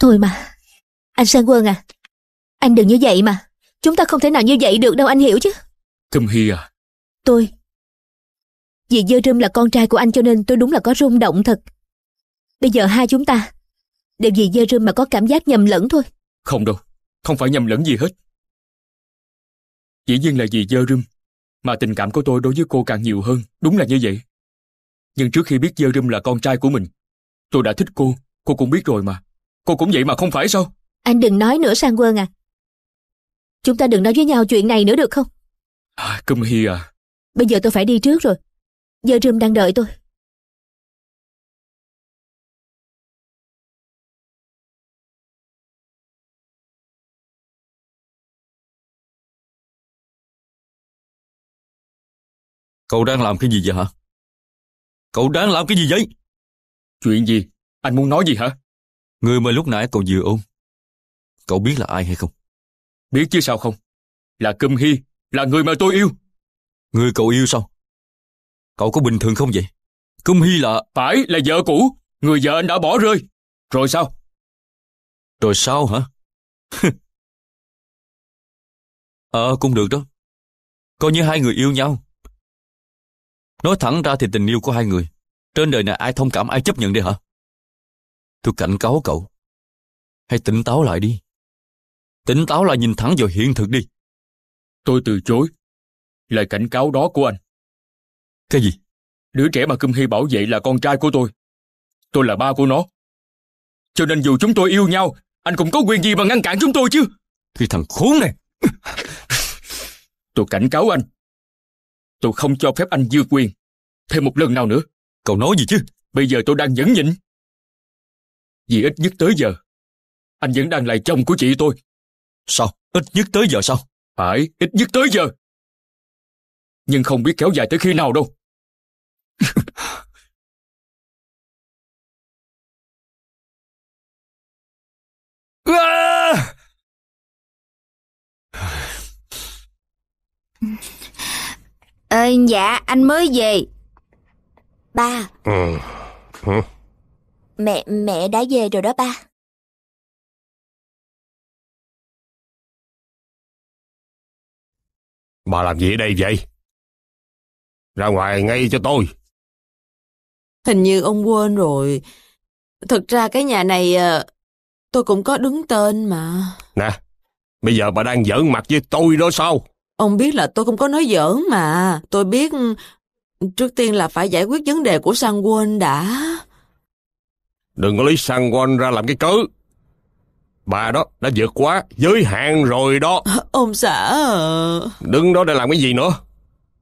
Thôi mà, anh Sang Quân à, anh đừng như vậy mà. Chúng ta không thể nào như vậy được đâu anh hiểu chứ. Thâm Hy à? Tôi. Vì Dơ Râm là con trai của anh cho nên tôi đúng là có rung động thật. Bây giờ hai chúng ta đều vì Dơ Râm mà có cảm giác nhầm lẫn thôi. Không đâu, không phải nhầm lẫn gì hết. Dĩ nhiên là vì Dơ Râm mà tình cảm của tôi đối với cô càng nhiều hơn, đúng là như vậy. Nhưng trước khi biết Dơ Râm là con trai của mình, tôi đã thích cô, cô cũng biết rồi mà. Cô cũng vậy mà không phải sao? Anh đừng nói nữa sang quân à. Chúng ta đừng nói với nhau chuyện này nữa được không? À, Câm Hy à. Bây giờ tôi phải đi trước rồi. Giờ Rùm đang đợi tôi. Cậu đang làm cái gì vậy hả? Cậu đang làm cái gì vậy? Chuyện gì? Anh muốn nói gì hả? Người mà lúc nãy cậu vừa ôm. Cậu biết là ai hay không? Biết chứ sao không? Là Câm Hy, là người mà tôi yêu. Người cậu yêu sao? Cậu có bình thường không vậy? Câm Hy là... Phải, là vợ cũ. Người vợ anh đã bỏ rơi. Rồi sao? Rồi sao hả? ờ, à, cũng được đó. Coi như hai người yêu nhau. Nói thẳng ra thì tình yêu của hai người. Trên đời này ai thông cảm ai chấp nhận đi hả? Tôi cảnh cáo cậu. Hãy tỉnh táo lại đi. Tỉnh táo lại nhìn thẳng vào hiện thực đi. Tôi từ chối. Lời cảnh cáo đó của anh. Cái gì? Đứa trẻ mà Kim Hy bảo vệ là con trai của tôi. Tôi là ba của nó. Cho nên dù chúng tôi yêu nhau, anh cũng có quyền gì mà ngăn cản chúng tôi chứ. Thì thằng khốn này. tôi cảnh cáo anh. Tôi không cho phép anh dư quyền. Thêm một lần nào nữa. Cậu nói gì chứ? Bây giờ tôi đang nhẫn nhịn. Vì ít nhất tới giờ, anh vẫn đang là chồng của chị tôi. Sao? Ít nhất tới giờ sao? Phải, ít nhất tới giờ. Nhưng không biết kéo dài tới khi nào đâu. à! dạ, anh mới về. Ba. Ừ. Hả? Mẹ, mẹ đã về rồi đó ba. Bà làm gì ở đây vậy? Ra ngoài ngay cho tôi. Hình như ông quên rồi. Thực ra cái nhà này ờ, tôi cũng có đứng tên mà. Nè, bây giờ bà đang giỡn mặt với tôi đó sao? Ông biết là tôi không có nói giỡn mà. Tôi biết ừ, trước tiên là phải giải quyết vấn đề của Sang Quên đã. Đừng có lấy sang quanh ra làm cái cớ. Bà đó đã vượt quá giới hạn rồi đó. Ờ, ông xã ờ. đứng đó để làm cái gì nữa.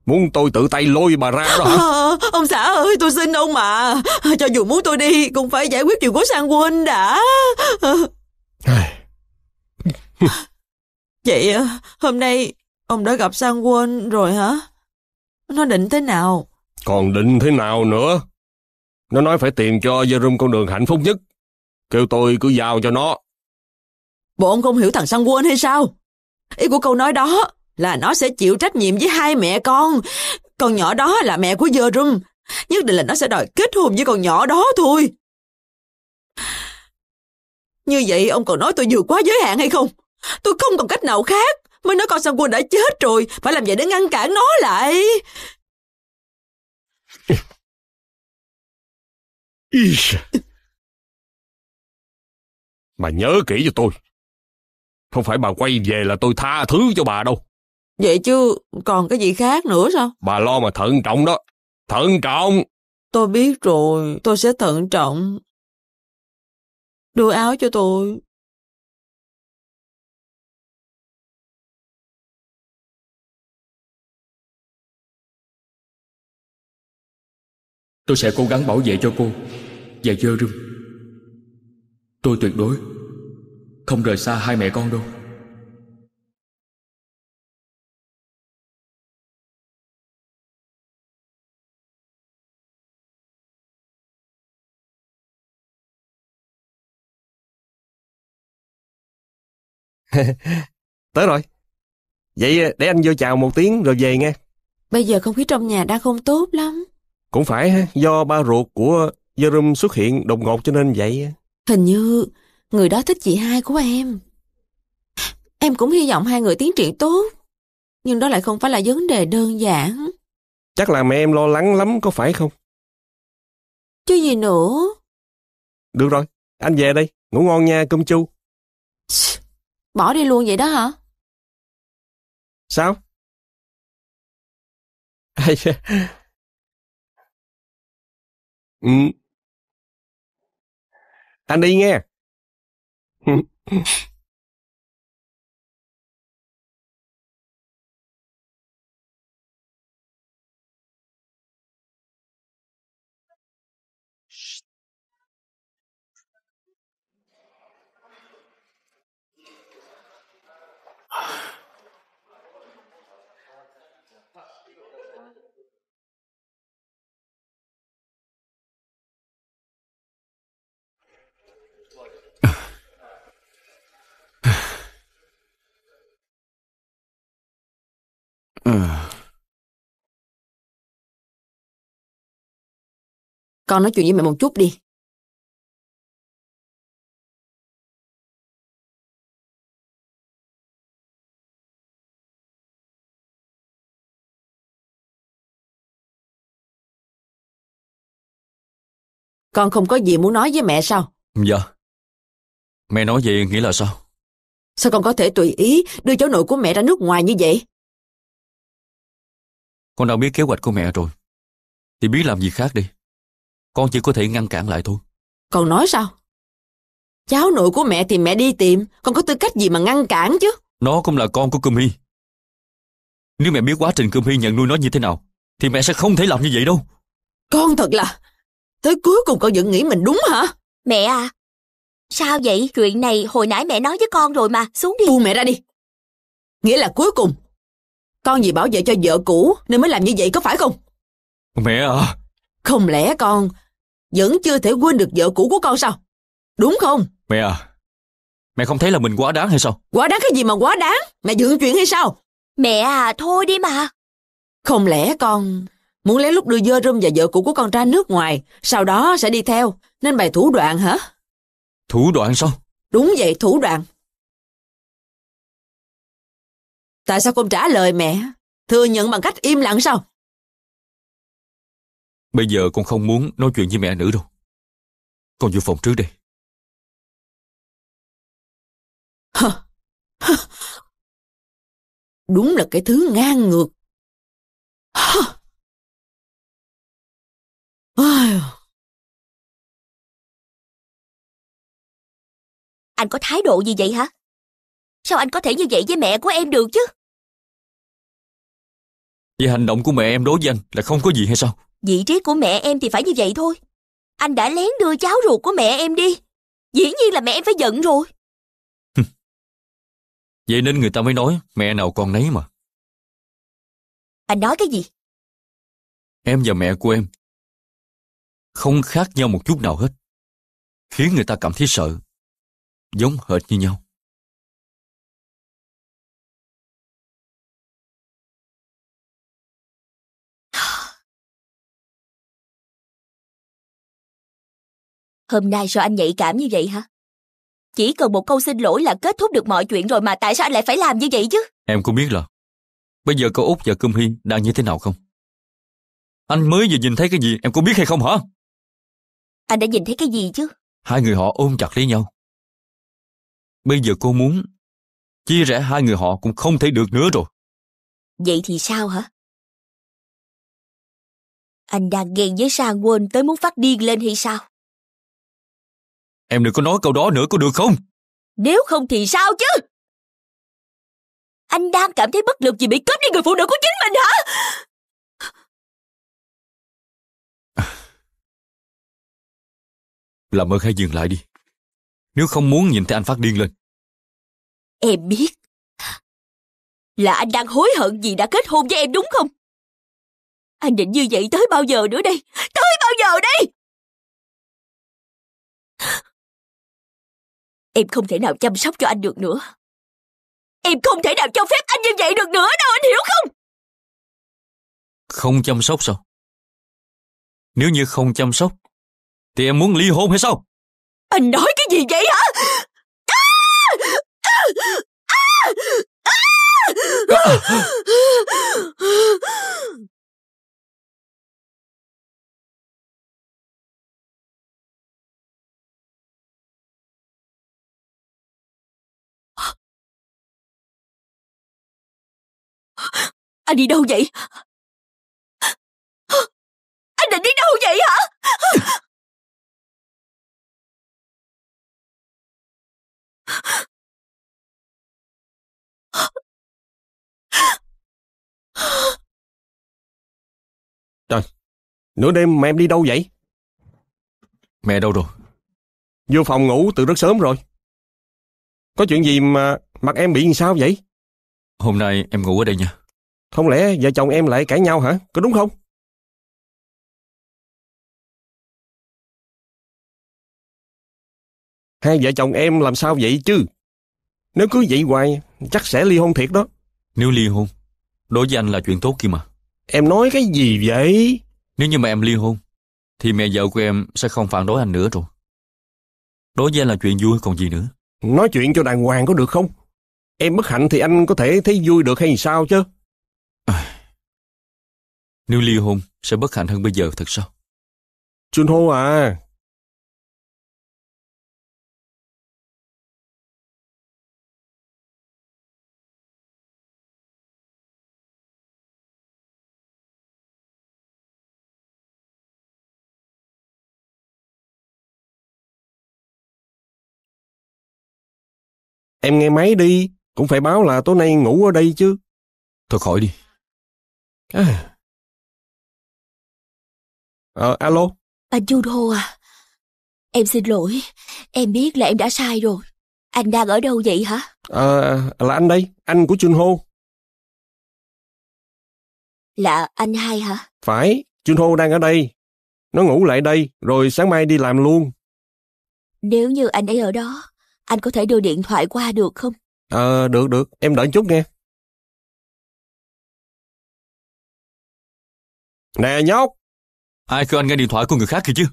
Muốn tôi tự tay lôi bà ra đó hả? À, ông xã ơi tôi xin ông mà Cho dù muốn tôi đi Cũng phải giải quyết chuyện của sang huynh đã Vậy hôm nay Ông đã gặp sang huynh rồi hả Nó định thế nào Còn định thế nào nữa nó nói phải tìm cho Zerum con đường hạnh phúc nhất. Kêu tôi cứ giao cho nó. Bộ ông không hiểu thằng Sang Quân hay sao? Ý của câu nói đó là nó sẽ chịu trách nhiệm với hai mẹ con. Con nhỏ đó là mẹ của Zerum. Nhất định là nó sẽ đòi kết hôn với con nhỏ đó thôi. Như vậy ông còn nói tôi vượt quá giới hạn hay không? Tôi không còn cách nào khác. Mới nói con Sang Quân đã chết rồi. Phải làm vậy để ngăn cản nó lại. Mà nhớ kỹ cho tôi. Không phải bà quay về là tôi tha thứ cho bà đâu. Vậy chứ còn cái gì khác nữa sao? Bà lo mà thận trọng đó. Thận trọng. Tôi biết rồi, tôi sẽ thận trọng. Đưa áo cho tôi. Tôi sẽ cố gắng bảo vệ cho cô và dơ rưng, Tôi tuyệt đối Không rời xa hai mẹ con đâu Tới rồi Vậy ờ, để anh vô chào một tiếng rồi về nghe Bây giờ không khí trong nhà đang không tốt lắm Cũng phải do ba ruột của Yorum xuất hiện đột ngột cho nên vậy. Hình như người đó thích chị hai của em. Em cũng hy vọng hai người tiến triển tốt. Nhưng đó lại không phải là vấn đề đơn giản. Chắc là mẹ em lo lắng lắm có phải không? Chứ gì nữa. Được rồi, anh về đây. Ngủ ngon nha, cơm chu. Bỏ đi luôn vậy đó hả? Sao? ừ, anh đi nghe Con nói chuyện với mẹ một chút đi. Con không có gì muốn nói với mẹ sao? Dạ. Mẹ nói gì nghĩa là sao? Sao con có thể tùy ý đưa cháu nội của mẹ ra nước ngoài như vậy? Con đã biết kế hoạch của mẹ rồi. Thì biết làm gì khác đi. Con chỉ có thể ngăn cản lại thôi. còn nói sao? Cháu nội của mẹ thì mẹ đi tìm, con có tư cách gì mà ngăn cản chứ? Nó cũng là con của Cơm Hy. Nếu mẹ biết quá trình Cơm Hy nhận nuôi nó như thế nào, thì mẹ sẽ không thể làm như vậy đâu. Con thật là, tới cuối cùng con vẫn nghĩ mình đúng hả? Mẹ à, sao vậy? Chuyện này hồi nãy mẹ nói với con rồi mà, xuống đi. Buông mẹ ra đi. Nghĩa là cuối cùng con vì bảo vệ cho vợ cũ nên mới làm như vậy có phải không? Mẹ à! Không lẽ con vẫn chưa thể quên được vợ cũ của con sao? Đúng không? Mẹ à! Mẹ không thấy là mình quá đáng hay sao? Quá đáng cái gì mà quá đáng? Mẹ dựng chuyện hay sao? Mẹ à, thôi đi mà. Không lẽ con muốn lấy lúc đưa dơ rơm và vợ cũ của con ra nước ngoài, sau đó sẽ đi theo, nên bày thủ đoạn hả? Thủ đoạn sao? Đúng vậy, thủ đoạn. Tại sao không trả lời mẹ? Thừa nhận bằng cách im lặng sao? Bây giờ con không muốn nói chuyện với mẹ nữa đâu. Con vô phòng trước đây. Đúng là cái thứ ngang ngược. Anh có thái độ gì vậy hả? Sao anh có thể như vậy với mẹ của em được chứ? Vì hành động của mẹ em đối với anh là không có gì hay sao? Vị trí của mẹ em thì phải như vậy thôi. Anh đã lén đưa cháu ruột của mẹ em đi. Dĩ nhiên là mẹ em phải giận rồi. vậy nên người ta mới nói mẹ nào con nấy mà. Anh nói cái gì? Em và mẹ của em không khác nhau một chút nào hết. Khiến người ta cảm thấy sợ, giống hệt như nhau. Hôm nay sao anh nhạy cảm như vậy hả? Chỉ cần một câu xin lỗi là kết thúc được mọi chuyện rồi mà tại sao anh lại phải làm như vậy chứ? Em cũng biết là bây giờ cô Út và Cơm Hiên đang như thế nào không? Anh mới vừa nhìn thấy cái gì em có biết hay không hả? Anh đã nhìn thấy cái gì chứ? Hai người họ ôm chặt lấy nhau. Bây giờ cô muốn chia rẽ hai người họ cũng không thể được nữa rồi. Vậy thì sao hả? Anh đang ghen với Sang quên tới muốn phát điên lên hay sao? Em đừng có nói câu đó nữa có được không? Nếu không thì sao chứ? Anh đang cảm thấy bất lực vì bị cướp đi người phụ nữ của chính mình hả? Làm ơn hãy dừng lại đi. Nếu không muốn nhìn thấy anh phát điên lên. Em biết. Là anh đang hối hận vì đã kết hôn với em đúng không? Anh định như vậy tới bao giờ nữa đây? Tới bao giờ đây? Em không thể nào chăm sóc cho anh được nữa. Em không thể nào cho phép anh như vậy được nữa đâu, anh hiểu không? Không chăm sóc sao? Nếu như không chăm sóc, thì em muốn ly hôn hay sao? Anh nói cái gì vậy hả? À! À! À! À! À! À! Anh đi đâu vậy? Anh định đi đâu vậy hả? Trời, nửa đêm mà em đi đâu vậy? Mẹ đâu rồi? Vô phòng ngủ từ rất sớm rồi. Có chuyện gì mà mặt em bị sao vậy? Hôm nay em ngủ ở đây nha. Không lẽ vợ chồng em lại cãi nhau hả? Có đúng không? Hai vợ chồng em làm sao vậy chứ? Nếu cứ vậy hoài, chắc sẽ ly hôn thiệt đó. Nếu ly hôn, đối với anh là chuyện tốt kia mà. Em nói cái gì vậy? Nếu như mà em ly hôn, thì mẹ vợ của em sẽ không phản đối anh nữa rồi. Đối với anh là chuyện vui còn gì nữa. Nói chuyện cho đàng hoàng có được không? Em bất hạnh thì anh có thể thấy vui được hay sao chứ? À, nếu ly hôn sẽ bất hạnh hơn bây giờ thật sao? Chun hô à, Em nghe máy đi. Cũng phải báo là tối nay ngủ ở đây chứ. Thôi khỏi đi. À. à, alo. Anh Junho à, em xin lỗi. Em biết là em đã sai rồi. Anh đang ở đâu vậy hả? à, là anh đây, anh của Junho. Là anh hai hả? Phải, Junho đang ở đây. Nó ngủ lại đây, rồi sáng mai đi làm luôn. Nếu như anh ấy ở đó, anh có thể đưa điện thoại qua được không? Ờ, được, được, em đợi chút nghe. Nè nhóc! Ai kêu anh nghe điện thoại của người khác kìa chứ?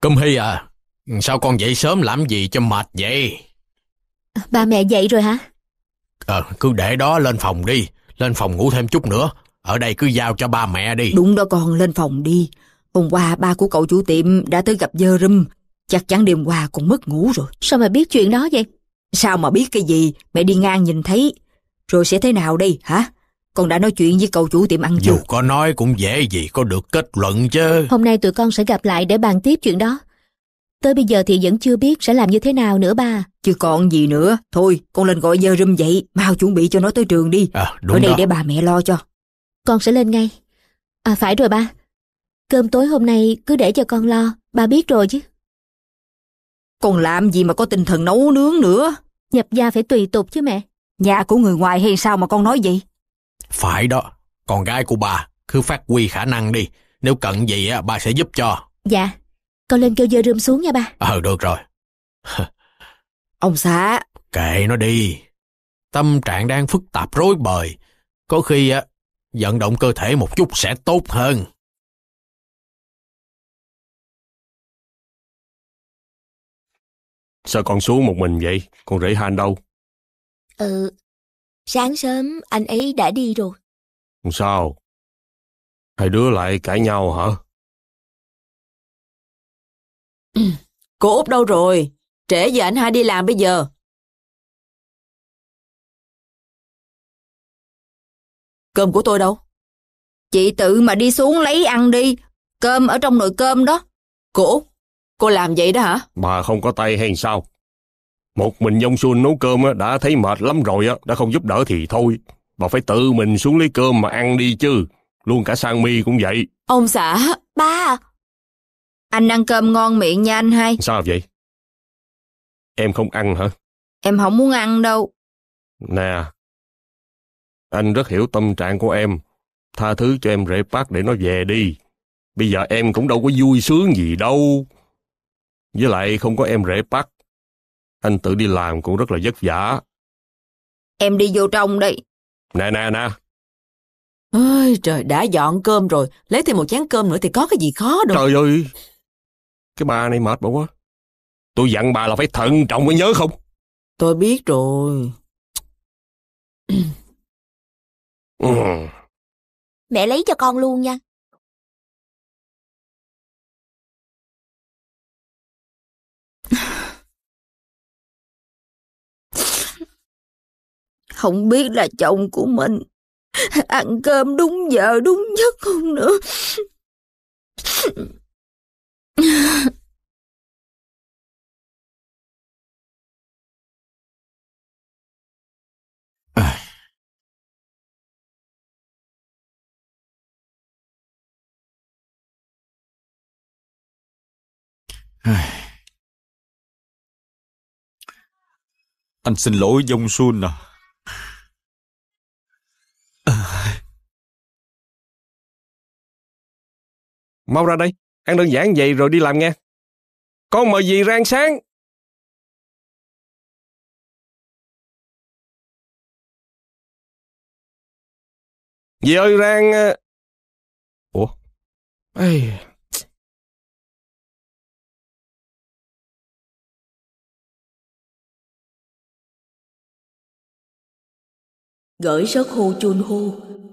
Câm Hy à, sao con dậy sớm làm gì cho mệt vậy? Ba mẹ dậy rồi hả? Ờ, cứ để đó lên phòng đi, lên phòng ngủ thêm chút nữa, ở đây cứ giao cho ba mẹ đi. Đúng đó con, lên phòng đi. Hôm qua ba của cậu chủ tiệm đã tới gặp dơ rum, chắc chắn đêm qua còn mất ngủ rồi. Sao mà biết chuyện đó vậy? Sao mà biết cái gì, mẹ đi ngang nhìn thấy, rồi sẽ thế nào đây hả? Con đã nói chuyện với cậu chủ tiệm ăn chưa? Dù có nói cũng dễ gì có được kết luận chứ. Hôm nay tụi con sẽ gặp lại để bàn tiếp chuyện đó. Tới bây giờ thì vẫn chưa biết sẽ làm như thế nào nữa ba. Chứ còn gì nữa. Thôi, con lên gọi dơ râm dậy. Mau chuẩn bị cho nó tới trường đi. À, đúng Ở đây đó. để bà mẹ lo cho. Con sẽ lên ngay. À phải rồi ba. Cơm tối hôm nay cứ để cho con lo. Ba biết rồi chứ. Con làm gì mà có tinh thần nấu nướng nữa. Nhập gia phải tùy tục chứ mẹ. Nhà của người ngoài hay sao mà con nói vậy? Phải đó, con gái của bà cứ phát huy khả năng đi. Nếu cần gì á, bà sẽ giúp cho. Dạ, con lên kêu dơ rơm xuống nha ba. Ờ, được rồi. Ông xã. Kệ nó đi. Tâm trạng đang phức tạp rối bời. Có khi á, vận động cơ thể một chút sẽ tốt hơn. Sao con xuống một mình vậy? Con rể Han đâu? Ừ, Sáng sớm anh ấy đã đi rồi. Sao? Hai đứa lại cãi nhau hả? Ừ, cô Út đâu rồi? Trễ giờ anh hai đi làm bây giờ. Cơm của tôi đâu? Chị tự mà đi xuống lấy ăn đi. Cơm ở trong nồi cơm đó. Cô Út, cô làm vậy đó hả? Bà không có tay hay sao? Một mình dông Xuân nấu cơm đã thấy mệt lắm rồi, đã không giúp đỡ thì thôi. Bà phải tự mình xuống lấy cơm mà ăn đi chứ. Luôn cả sang mi cũng vậy. Ông xã, ba. Anh ăn cơm ngon miệng nha anh hai. Sao vậy? Em không ăn hả? Em không muốn ăn đâu. Nè, anh rất hiểu tâm trạng của em. Tha thứ cho em rễ bác để nó về đi. Bây giờ em cũng đâu có vui sướng gì đâu. Với lại không có em rễ bác anh tự đi làm cũng rất là vất vả. Em đi vô trong đây Nè, nè, nè. Ôi, trời, đã dọn cơm rồi. Lấy thêm một chén cơm nữa thì có cái gì khó đâu. Trời ơi, cái bà này mệt bỏ quá. Tôi dặn bà là phải thận trọng mới nhớ không? Tôi biết rồi. ừ. Mẹ lấy cho con luôn nha. không biết là chồng của mình ăn cơm đúng giờ đúng giấc không nữa à. À. anh xin lỗi dông xuân à Mau ra đây, ăn đơn giản vậy rồi đi làm nghe. Con mời gì ra ăn sáng. Dì ơi ra ờ. Ủa? Ây... Gửi sớt hô chun hô,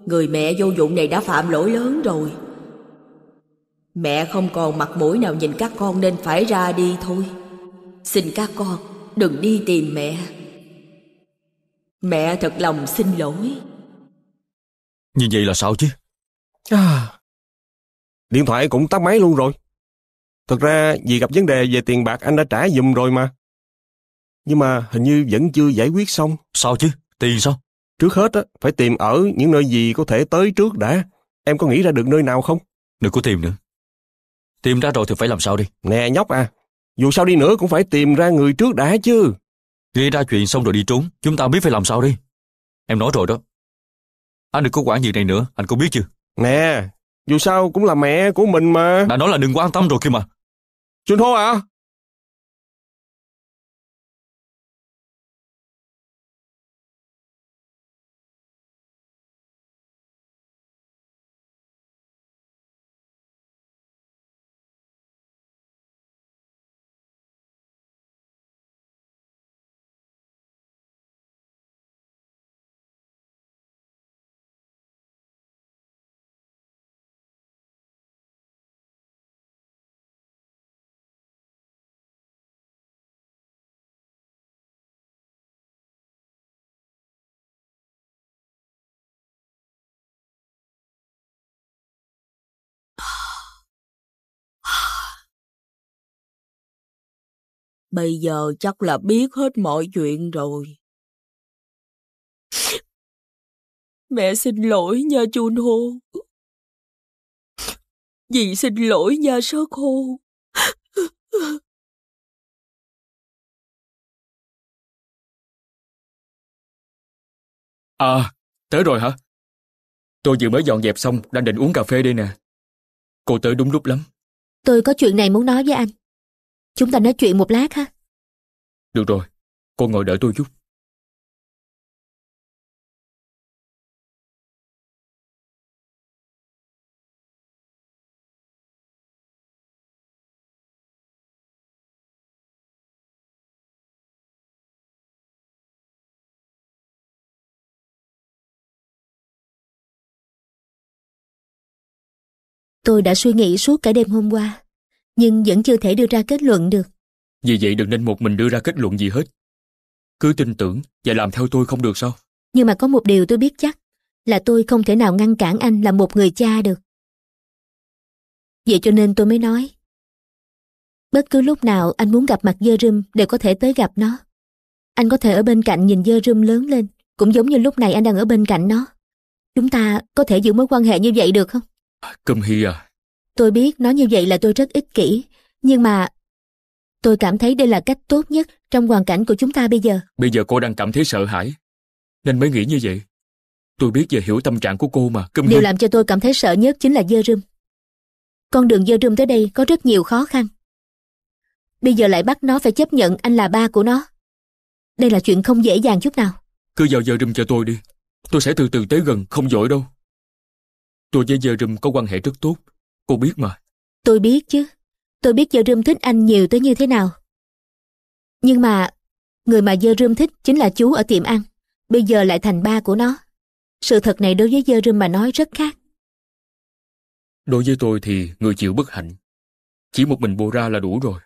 người mẹ vô dụng này đã phạm lỗi lớn rồi. Mẹ không còn mặt mũi nào nhìn các con nên phải ra đi thôi. Xin các con đừng đi tìm mẹ. Mẹ thật lòng xin lỗi. Như vậy là sao chứ? À, điện thoại cũng tắt máy luôn rồi. Thật ra vì gặp vấn đề về tiền bạc anh đã trả dùm rồi mà. Nhưng mà hình như vẫn chưa giải quyết xong. Sao chứ? Tiền sao? Trước hết á, phải tìm ở những nơi gì có thể tới trước đã. Em có nghĩ ra được nơi nào không? Đừng có tìm nữa. Tìm ra rồi thì phải làm sao đi? Nè nhóc à, dù sao đi nữa cũng phải tìm ra người trước đã chứ. Gây ra chuyện xong rồi đi trốn, chúng ta biết phải làm sao đi. Em nói rồi đó. Anh đừng có quản gì này nữa, anh có biết chưa? Nè, dù sao cũng là mẹ của mình mà. Đã nói là đừng quan tâm rồi kia mà. Xuân Hô à? Bây giờ chắc là biết hết mọi chuyện rồi. Mẹ xin lỗi nha Chun Ho. Dì xin lỗi nha Sơ Khô. À, tới rồi hả? Tôi vừa mới dọn dẹp xong, đang định uống cà phê đây nè. Cô tới đúng lúc lắm. Tôi có chuyện này muốn nói với anh. Chúng ta nói chuyện một lát ha. Được rồi, cô ngồi đợi tôi chút. Tôi đã suy nghĩ suốt cả đêm hôm qua nhưng vẫn chưa thể đưa ra kết luận được. Vì vậy đừng nên một mình đưa ra kết luận gì hết. Cứ tin tưởng và làm theo tôi không được sao? Nhưng mà có một điều tôi biết chắc là tôi không thể nào ngăn cản anh là một người cha được. Vậy cho nên tôi mới nói. Bất cứ lúc nào anh muốn gặp mặt dơ râm đều có thể tới gặp nó. Anh có thể ở bên cạnh nhìn dơ râm lớn lên, cũng giống như lúc này anh đang ở bên cạnh nó. Chúng ta có thể giữ mối quan hệ như vậy được không? Cơm Hy à, Tôi biết nói như vậy là tôi rất ích kỷ, nhưng mà... Tôi cảm thấy đây là cách tốt nhất trong hoàn cảnh của chúng ta bây giờ. Bây giờ cô đang cảm thấy sợ hãi, nên mới nghĩ như vậy. Tôi biết và hiểu tâm trạng của cô mà. Câm Điều hương. làm cho tôi cảm thấy sợ nhất chính là dơ rơm. Con đường dơ rơm tới đây có rất nhiều khó khăn. Bây giờ lại bắt nó phải chấp nhận anh là ba của nó. Đây là chuyện không dễ dàng chút nào. Cứ vào dơ rơm cho tôi đi. Tôi sẽ từ từ tới gần, không dội đâu. Tôi với dơ rơm có quan hệ rất tốt. Cô biết mà. Tôi biết chứ. Tôi biết dơ Dơm thích anh nhiều tới như thế nào. Nhưng mà, người mà dơ Dơm thích chính là chú ở tiệm ăn. Bây giờ lại thành ba của nó. Sự thật này đối với dơ Dơm mà nói rất khác. Đối với tôi thì người chịu bất hạnh. Chỉ một mình bồ ra là đủ rồi.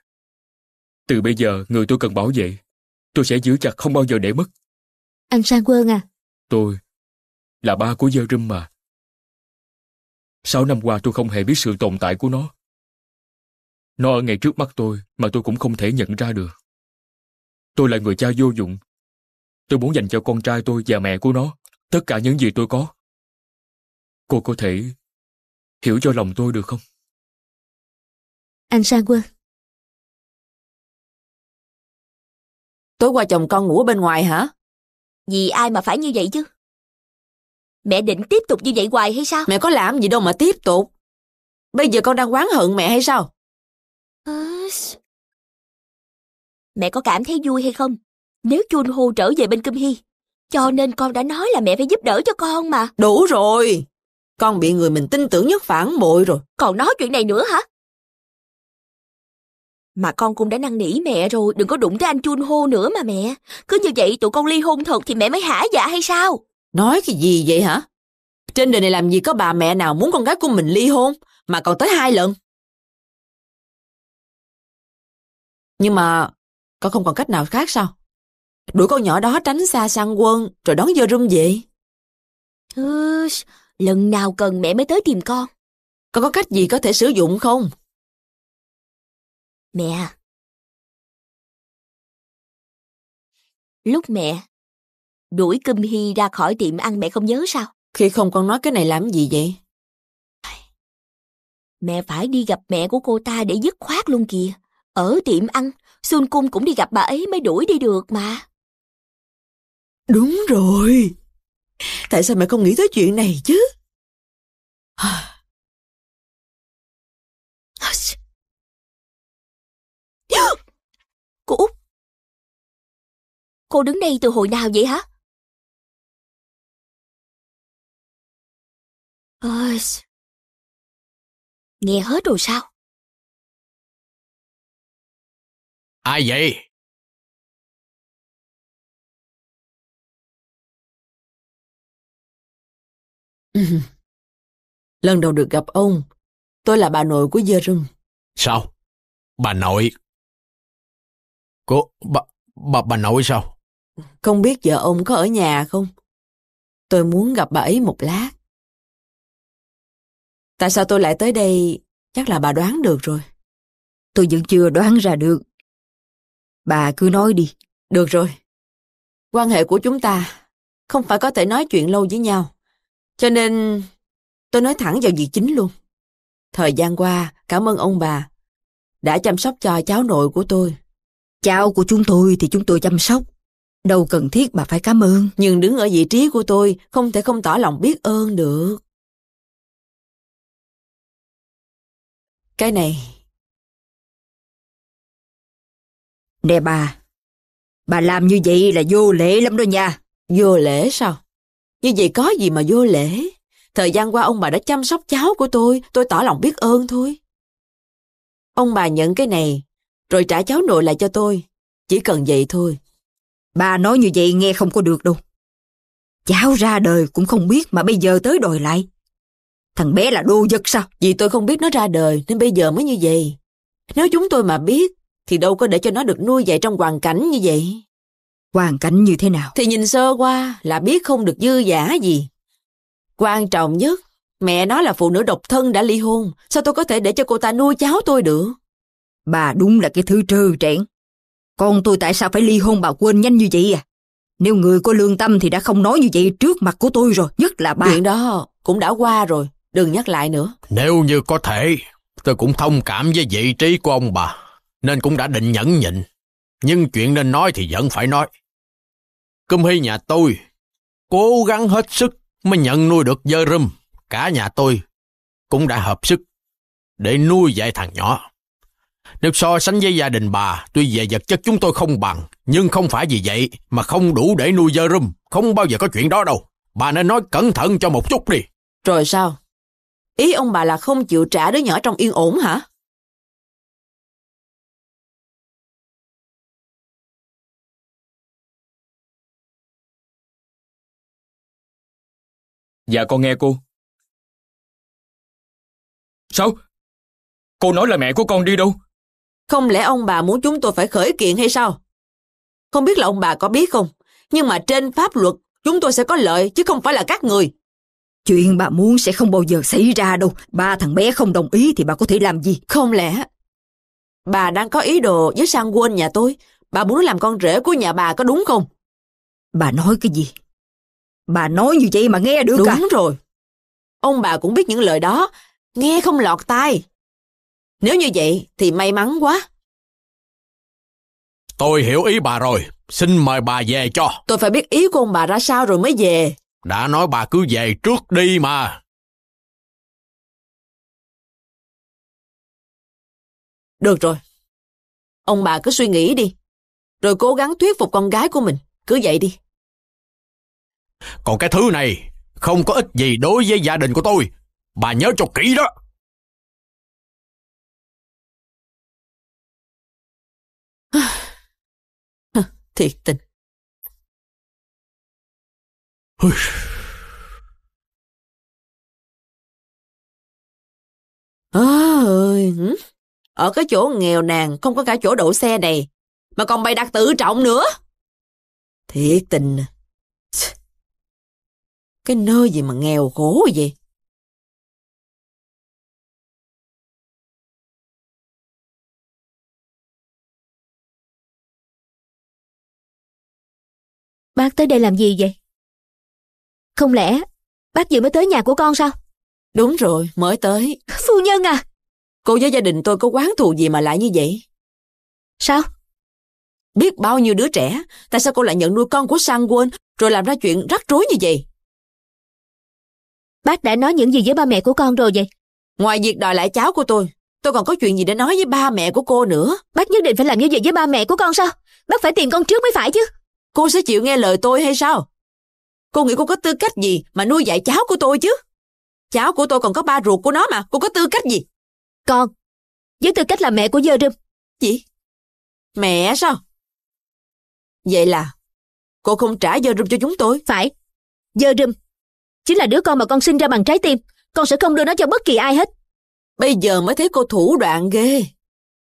Từ bây giờ người tôi cần bảo vệ. Tôi sẽ giữ chặt không bao giờ để mất. Anh Sang Quân à? Tôi là ba của dơ Dơm mà. Sáu năm qua tôi không hề biết sự tồn tại của nó. Nó ở ngay trước mắt tôi mà tôi cũng không thể nhận ra được. Tôi là người cha vô dụng. Tôi muốn dành cho con trai tôi và mẹ của nó tất cả những gì tôi có. Cô có thể hiểu cho lòng tôi được không? Anh Sang Quân Tối qua chồng con ngủ bên ngoài hả? Vì ai mà phải như vậy chứ? Mẹ định tiếp tục như vậy hoài hay sao? Mẹ có làm gì đâu mà tiếp tục. Bây giờ con đang oán hận mẹ hay sao? Mẹ có cảm thấy vui hay không? Nếu Chun Hu trở về bên Kim Hy, cho nên con đã nói là mẹ phải giúp đỡ cho con mà. Đủ rồi. Con bị người mình tin tưởng nhất phản bội rồi. Còn nói chuyện này nữa hả? Mà con cũng đã năn nỉ mẹ rồi, đừng có đụng tới anh Chun Ho nữa mà mẹ. Cứ như vậy tụi con ly hôn thật thì mẹ mới hả dạ hay sao? Nói cái gì vậy hả? Trên đời này làm gì có bà mẹ nào muốn con gái của mình ly hôn mà còn tới hai lần? Nhưng mà con không còn cách nào khác sao? Đuổi con nhỏ đó tránh xa sang quân rồi đón vô rung vậy. Ừ, lần nào cần mẹ mới tới tìm con. Con có cách gì có thể sử dụng không? Mẹ à. Lúc mẹ đuổi Câm Hy ra khỏi tiệm ăn mẹ không nhớ sao? Khi không con nói cái này làm gì vậy? Mẹ phải đi gặp mẹ của cô ta để dứt khoát luôn kìa. Ở tiệm ăn, Xuân Cung cũng đi gặp bà ấy mới đuổi đi được mà. Đúng rồi. Tại sao mẹ không nghĩ tới chuyện này chứ? Cô Út Cô đứng đây từ hồi nào vậy hả? Ôi... Ờ, nghe hết rồi sao? Ai vậy? Lần đầu được gặp ông, tôi là bà nội của Dơ Rưng. Sao? Bà nội? Cô... Bà, bà, bà nội sao? Không biết vợ ông có ở nhà không? Tôi muốn gặp bà ấy một lát. Tại sao tôi lại tới đây, chắc là bà đoán được rồi. Tôi vẫn chưa đoán ra được. Bà cứ nói đi. Được rồi. Quan hệ của chúng ta không phải có thể nói chuyện lâu với nhau. Cho nên tôi nói thẳng vào việc chính luôn. Thời gian qua, cảm ơn ông bà đã chăm sóc cho cháu nội của tôi. Cháu của chúng tôi thì chúng tôi chăm sóc. Đâu cần thiết bà phải cảm ơn. Nhưng đứng ở vị trí của tôi không thể không tỏ lòng biết ơn được. Cái này... Nè bà, bà làm như vậy là vô lễ lắm đó nha. Vô lễ sao? Như vậy có gì mà vô lễ? Thời gian qua ông bà đã chăm sóc cháu của tôi, tôi tỏ lòng biết ơn thôi. Ông bà nhận cái này, rồi trả cháu nội lại cho tôi. Chỉ cần vậy thôi. Bà nói như vậy nghe không có được đâu. Cháu ra đời cũng không biết mà bây giờ tới đòi lại. Thằng bé là đồ vật sao? Vì tôi không biết nó ra đời nên bây giờ mới như vậy. Nếu chúng tôi mà biết thì đâu có để cho nó được nuôi dạy trong hoàn cảnh như vậy. Hoàn cảnh như thế nào? Thì nhìn sơ qua là biết không được dư giả gì. Quan trọng nhất, mẹ nó là phụ nữ độc thân đã ly hôn. Sao tôi có thể để cho cô ta nuôi cháu tôi được? Bà đúng là cái thứ trơ trẽn. Con tôi tại sao phải ly hôn bà quên nhanh như vậy à? Nếu người có lương tâm thì đã không nói như vậy trước mặt của tôi rồi, nhất là bà. Chuyện đó cũng đã qua rồi. Đừng nhắc lại nữa. Nếu như có thể, tôi cũng thông cảm với vị trí của ông bà, nên cũng đã định nhẫn nhịn. Nhưng chuyện nên nói thì vẫn phải nói. Cơm hy nhà tôi, cố gắng hết sức mới nhận nuôi được dơ râm. Cả nhà tôi cũng đã hợp sức để nuôi dạy thằng nhỏ. Nếu so sánh với gia đình bà, tuy về vật chất chúng tôi không bằng, nhưng không phải vì vậy mà không đủ để nuôi dơ râm. Không bao giờ có chuyện đó đâu. Bà nên nói cẩn thận cho một chút đi. Rồi sao? Ý ông bà là không chịu trả đứa nhỏ trong yên ổn hả? Dạ con nghe cô. Sao? Cô nói là mẹ của con đi đâu? Không lẽ ông bà muốn chúng tôi phải khởi kiện hay sao? Không biết là ông bà có biết không, nhưng mà trên pháp luật chúng tôi sẽ có lợi chứ không phải là các người. Chuyện bà muốn sẽ không bao giờ xảy ra đâu. Ba thằng bé không đồng ý thì bà có thể làm gì? Không lẽ... Bà đang có ý đồ với sang quên nhà tôi. Bà muốn làm con rể của nhà bà có đúng không? Bà nói cái gì? Bà nói như vậy mà nghe được Đúng à? rồi. Ông bà cũng biết những lời đó. Nghe không lọt tai. Nếu như vậy thì may mắn quá. Tôi hiểu ý bà rồi. Xin mời bà về cho. Tôi phải biết ý của ông bà ra sao rồi mới về. Đã nói bà cứ về trước đi mà. Được rồi. Ông bà cứ suy nghĩ đi. Rồi cố gắng thuyết phục con gái của mình. Cứ vậy đi. Còn cái thứ này không có ích gì đối với gia đình của tôi. Bà nhớ cho kỹ đó. Thiệt tình. Ôi. ơi, ở cái chỗ nghèo nàn không có cả chỗ đậu xe này, mà còn bày đặt tự trọng nữa. Thiệt tình à. Cái nơi gì mà nghèo khổ vậy? Bác tới đây làm gì vậy? Không lẽ bác vừa mới tới nhà của con sao? Đúng rồi, mới tới. Phu nhân à! Cô với gia đình tôi có quán thù gì mà lại như vậy? Sao? Biết bao nhiêu đứa trẻ, tại sao cô lại nhận nuôi con của Sang Quân rồi làm ra chuyện rắc rối như vậy? Bác đã nói những gì với ba mẹ của con rồi vậy? Ngoài việc đòi lại cháu của tôi, tôi còn có chuyện gì để nói với ba mẹ của cô nữa. Bác nhất định phải làm như vậy với ba mẹ của con sao? Bác phải tìm con trước mới phải chứ. Cô sẽ chịu nghe lời tôi hay sao? Cô nghĩ cô có tư cách gì mà nuôi dạy cháu của tôi chứ? Cháu của tôi còn có ba ruột của nó mà, cô có tư cách gì? Con, với tư cách là mẹ của Dơ Râm. chị, Mẹ sao? Vậy là cô không trả Dơ Râm cho chúng tôi? Phải, Dơ Râm chính là đứa con mà con sinh ra bằng trái tim. Con sẽ không đưa nó cho bất kỳ ai hết. Bây giờ mới thấy cô thủ đoạn ghê.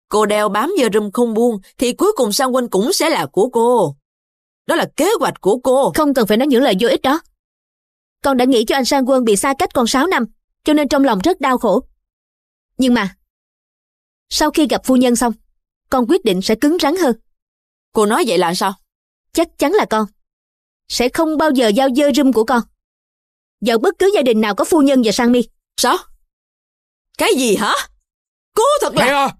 Cô đeo bám Dơ Râm không buông thì cuối cùng sang quanh cũng sẽ là của cô. Đó là kế hoạch của cô. Không cần phải nói những lời vô ích đó. Con đã nghĩ cho anh Sang Quân bị xa cách còn 6 năm, cho nên trong lòng rất đau khổ. Nhưng mà, sau khi gặp phu nhân xong, con quyết định sẽ cứng rắn hơn. Cô nói vậy là sao? Chắc chắn là con. Sẽ không bao giờ giao dơ râm của con. Vào bất cứ gia đình nào có phu nhân và sang mi. Sao? Cái gì hả? Cô thật là... Mẹ à!